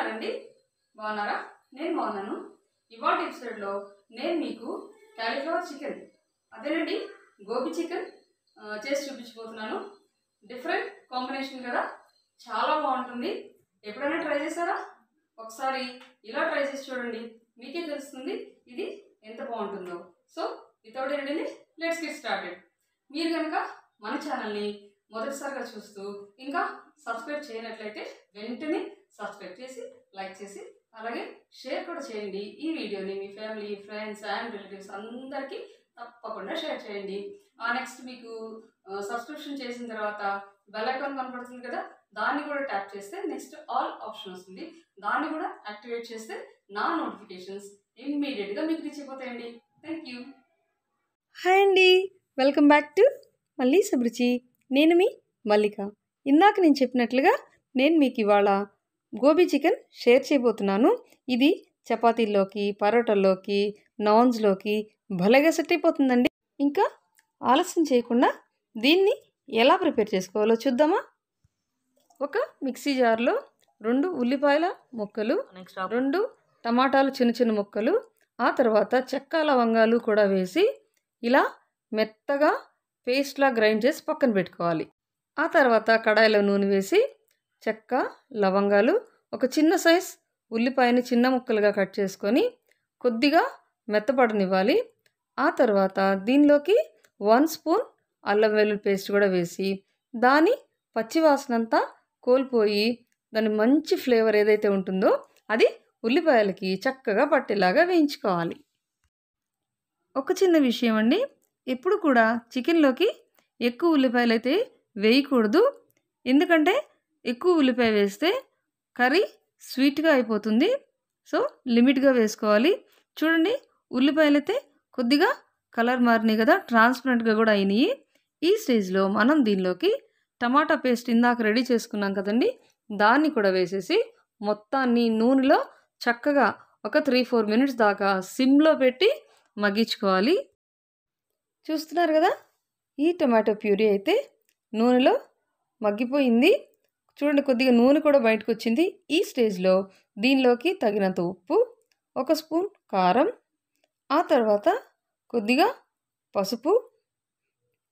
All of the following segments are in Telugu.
బాగున్నారండి బాగున్నారా నేను బాగున్నాను ఇవాళ ఎపిసోడ్లో నేను మీకు క్యాలీఫ్లవర్ చికెన్ అదేనండి గోబీ చికెన్ చేసి చూపించిపోతున్నాను డిఫరెంట్ కాంబినేషన్ కదా చాలా బాగుంటుంది ఎప్పుడైనా ట్రై చేశారా ఒకసారి ఇలా ట్రై చేసి చూడండి మీకే తెలుస్తుంది ఇది ఎంత బాగుంటుందో సో వితౌట్ ఏంటండి లెట్స్ గెట్ స్టార్టెడ్ మీరు కనుక మన ఛానల్ని మొదటిసారిగా చూస్తూ ఇంకా సబ్స్క్రైబ్ చేయనట్లయితే వెంటనే సబ్స్క్రైబ్ చేసి లైక్ చేసి అలాగే షేర్ కూడా చేయండి ఈ వీడియోని మీ ఫ్యామిలీ ఫ్రెండ్స్ అండ్ రిలేటివ్స్ అందరికీ తప్పకుండా షేర్ చేయండి ఆ నెక్స్ట్ మీకు సబ్స్క్రిప్షన్ చేసిన తర్వాత బెల్ ఐకాన్ కనపడుతుంది కదా దాన్ని కూడా ట్యాప్ చేస్తే నెక్స్ట్ ఆల్ ఆప్షన్ వస్తుంది దాన్ని కూడా యాక్టివేట్ చేస్తే నా నోటిఫికేషన్స్ ఇమ్మీడియట్గా మీకు రీచ్ అయిపోతాయండి థ్యాంక్ యూ హాయ్ అండి వెల్కమ్ బ్యాక్ టు మళ్ళీ సబృచి నేను మీ మల్లిక ఇందాక నేను చెప్పినట్లుగా నేను మీకు ఇవాళ గోబీ చికెన్ షేర్ చేయబోతున్నాను ఇది చపాతీల్లోకి పరోటాల్లోకి నాన్స్లోకి భలేగా సెట్ అయిపోతుందండి ఇంకా ఆలస్యం చేయకుండా దీన్ని ఎలా ప్రిపేర్ చేసుకోవాలో చూద్దామా ఒక మిక్సీ జార్లో రెండు ఉల్లిపాయల ముక్కలు రెండు టమాటాలు చిన్న చిన్న ముక్కలు ఆ తర్వాత చెక్క లవంగాలు కూడా వేసి ఇలా మెత్తగా పేస్ట్లా గ్రైండ్ చేసి పక్కన పెట్టుకోవాలి ఆ తర్వాత కడాయిలో నూనె వేసి చెక్క లవంగాలు ఒక చిన్న సైజ్ ఉల్లిపాయని చిన్న ముక్కలుగా కట్ చేసుకొని కొద్దిగా మెత్తపడనివ్వాలి ఆ తర్వాత దీనిలోకి వన్ స్పూన్ అల్లం వెల్లుల్లి పేస్ట్ కూడా వేసి దాని పచ్చివాసనంతా కోల్పోయి దాని మంచి ఫ్లేవర్ ఏదైతే ఉంటుందో అది ఉల్లిపాయలకి చక్కగా పట్టేలాగా వేయించుకోవాలి ఒక చిన్న విషయం అండి ఎప్పుడు కూడా చికెన్లోకి ఎక్కువ ఉల్లిపాయలు అయితే వేయకూడదు ఎందుకంటే ఎక్కువ ఉల్లిపాయ వేస్తే కర్రీ స్వీట్గా అయిపోతుంది సో లిమిట్గా వేసుకోవాలి చూడండి ఉల్లిపాయలు అయితే కొద్దిగా కలర్ మారినాయి కదా ట్రాన్స్పరెంట్గా కూడా అయినాయి ఈ స్టేజ్లో మనం దీనిలోకి టమాటా పేస్ట్ ఇందాక రెడీ చేసుకున్నాం కదండి దాన్ని కూడా వేసేసి మొత్తాన్ని నూనెలో చక్కగా ఒక త్రీ ఫోర్ మినిట్స్ దాకా సిమ్లో పెట్టి మగ్గించుకోవాలి చూస్తున్నారు కదా ఈ టమాటో ప్యూరీ అయితే నూనెలో మగ్గిపోయింది చూడండి కొద్దిగా నూనె కూడా బయటకు వచ్చింది ఈ స్టేజ్లో దీనిలోకి తగినంత ఉప్పు ఒక స్పూన్ కారం ఆ తర్వాత కొద్దిగా పసుపు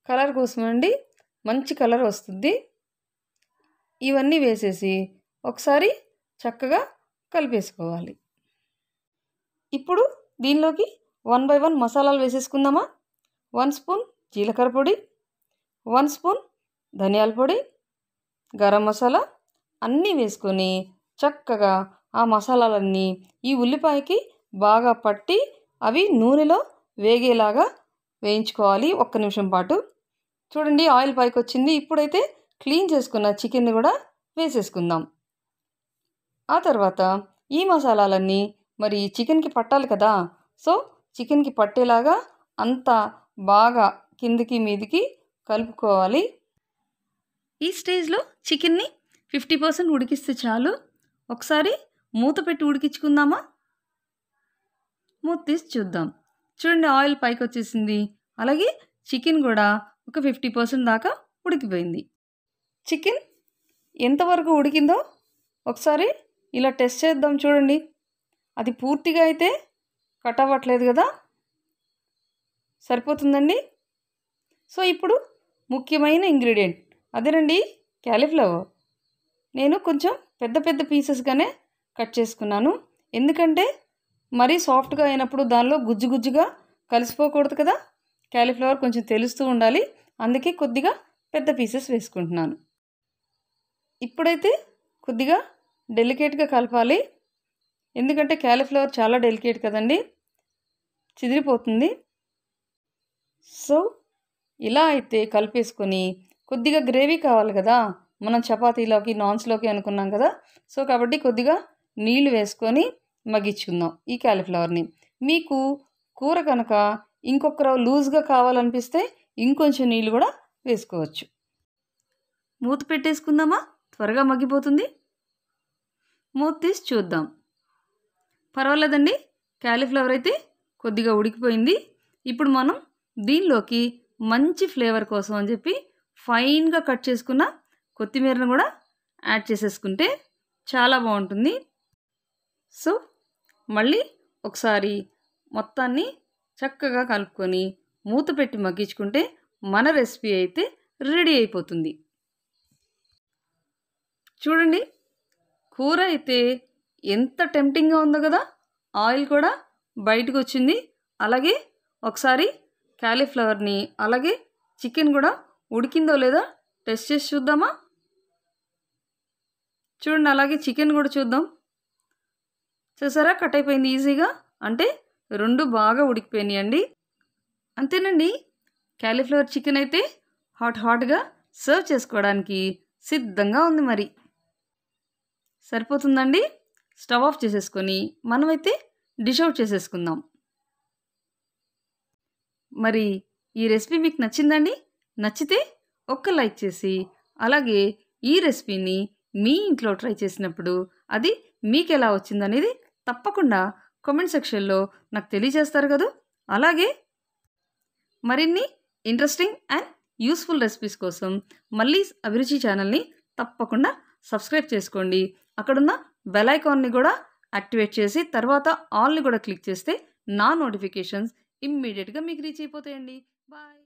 కలర్ కోసం అండి మంచి కలర్ వస్తుంది ఇవన్నీ వేసేసి ఒకసారి చక్కగా కలిపేసుకోవాలి ఇప్పుడు దీనిలోకి వన్ బై వన్ మసాలాలు వేసేసుకుందామా వన్ స్పూన్ జీలకర్ర పొడి వన్ స్పూన్ ధనియాల పొడి గరం మసాలా అన్నీ వేసుకొని చక్కగా ఆ మసాలాలన్నీ ఈ ఉల్లిపాయకి బాగా పట్టి అవి నూనెలో వేగేలాగా వేయించుకోవాలి ఒక్క నిమిషం పాటు చూడండి ఆయిల్ పైకి వచ్చింది ఇప్పుడైతే క్లీన్ చేసుకున్న చికెన్ని కూడా వేసేసుకుందాం ఆ తర్వాత ఈ మసాలాలన్నీ మరి చికెన్కి పట్టాలి కదా సో చికెన్కి పట్టేలాగా అంతా బాగా కిందికి మీదికి కలుపుకోవాలి ఈ స్టేజ్లో చికెన్ని ఫిఫ్టీ పర్సెంట్ ఉడికిస్తే చాలు ఒకసారి మూత పెట్టి ఉడికించుకుందామా మూత తీసి చూద్దాం చూడండి ఆయిల్ పైకి వచ్చేసింది అలాగే చికెన్ కూడా ఒక ఫిఫ్టీ పర్సెంట్ దాకా ఉడికిపోయింది చికెన్ ఎంతవరకు ఉడికిందో ఒకసారి ఇలా టెస్ట్ చేద్దాం చూడండి అది పూర్తిగా అయితే కట్ అవ్వట్లేదు కదా సరిపోతుందండి సో ఇప్పుడు ముఖ్యమైన ఇంగ్రీడియంట్ అదేనండి క్యాలీఫ్లవర్ నేను కొంచెం పెద్ద పెద్ద పీసెస్గానే కట్ చేసుకున్నాను ఎందుకంటే మరీ సాఫ్ట్గా అయినప్పుడు దానిలో గుజ్జు గుజ్జుగా కలిసిపోకూడదు కదా క్యాలీఫ్లవర్ కొంచెం తెలుస్తూ ఉండాలి అందుకే కొద్దిగా పెద్ద పీసెస్ వేసుకుంటున్నాను ఇప్పుడైతే కొద్దిగా డెలికేట్గా కలపాలి ఎందుకంటే క్యాలీఫ్లవర్ చాలా డెలికేట్ కదండి చిదిరిపోతుంది సో ఇలా అయితే కలిపేసుకొని కొద్దిగా గ్రేవీ కావాలి కదా మనం చపాతీలోకి నాన్స్లోకి అనుకున్నాం కదా సో కాబట్టి కొద్దిగా నీళ్లు వేసుకొని మగ్గించుకుందాం ఈ క్యాలీఫ్లవర్ని మీకు కూర కనుక ఇంకొక లూజ్గా కావాలనిపిస్తే ఇంకొంచెం నీళ్ళు కూడా వేసుకోవచ్చు మూత పెట్టేసుకుందామా త్వరగా మగ్గిపోతుంది మూత తీసి చూద్దాం పర్వాలేదండి క్యాలీఫ్లవర్ అయితే కొద్దిగా ఉడికిపోయింది ఇప్పుడు మనం దీనిలోకి మంచి ఫ్లేవర్ కోసం అని చెప్పి ఫైన్గా కట్ చేసుకున్న కొత్తిమీరను కూడా యాడ్ చేసేసుకుంటే చాలా బాగుంటుంది సో మళ్ళీ ఒకసారి మొత్తాన్ని చక్కగా కలుపుకొని మూత పెట్టి మగ్గించుకుంటే మన రెసిపీ అయితే రెడీ అయిపోతుంది చూడండి కూర అయితే ఎంత టెంప్టింగ్గా ఉందో కదా ఆయిల్ కూడా బయటకు వచ్చింది అలాగే ఒకసారి క్యాలీఫ్లవర్ని అలాగే చికెన్ కూడా ఉడికిందో లేదో టెస్ట్ చేసి చూద్దామా చూడండి అలాగే చికెన్ కూడా చూద్దాం చూసారా కట్ అయిపోయింది ఈజీగా అంటే రెండు బాగా ఉడికిపోయినాయి అండి అంతేనండి క్యాలీఫ్లవర్ చికెన్ అయితే హాట్ హాట్గా సర్వ్ చేసుకోవడానికి సిద్ధంగా ఉంది మరి సరిపోతుందండి స్టవ్ ఆఫ్ చేసేసుకొని మనమైతే డిష్ అవుట్ చేసేసుకుందాం మరి ఈ రెసిపీ మీకు నచ్చిందండి నచ్చితే ఒక్క లైక్ చేసి అలాగే ఈ రెసిపీని మీ ఇంట్లో ట్రై చేసినప్పుడు అది మీకు ఎలా వచ్చిందనేది తప్పకుండా కామెంట్ సెక్షన్లో నాకు తెలియజేస్తారు కదా అలాగే మరిన్ని ఇంట్రెస్టింగ్ అండ్ యూస్ఫుల్ రెసిపీస్ కోసం మళ్ళీ అభిరుచి ఛానల్ని తప్పకుండా సబ్స్క్రైబ్ చేసుకోండి అక్కడున్న బెలైకాన్ని కూడా యాక్టివేట్ చేసి తర్వాత ఆల్ని కూడా క్లిక్ చేస్తే నా నోటిఫికేషన్స్ ఇమ్మీడియట్గా మీకు రీచ్ అయిపోతాయండి బాయ్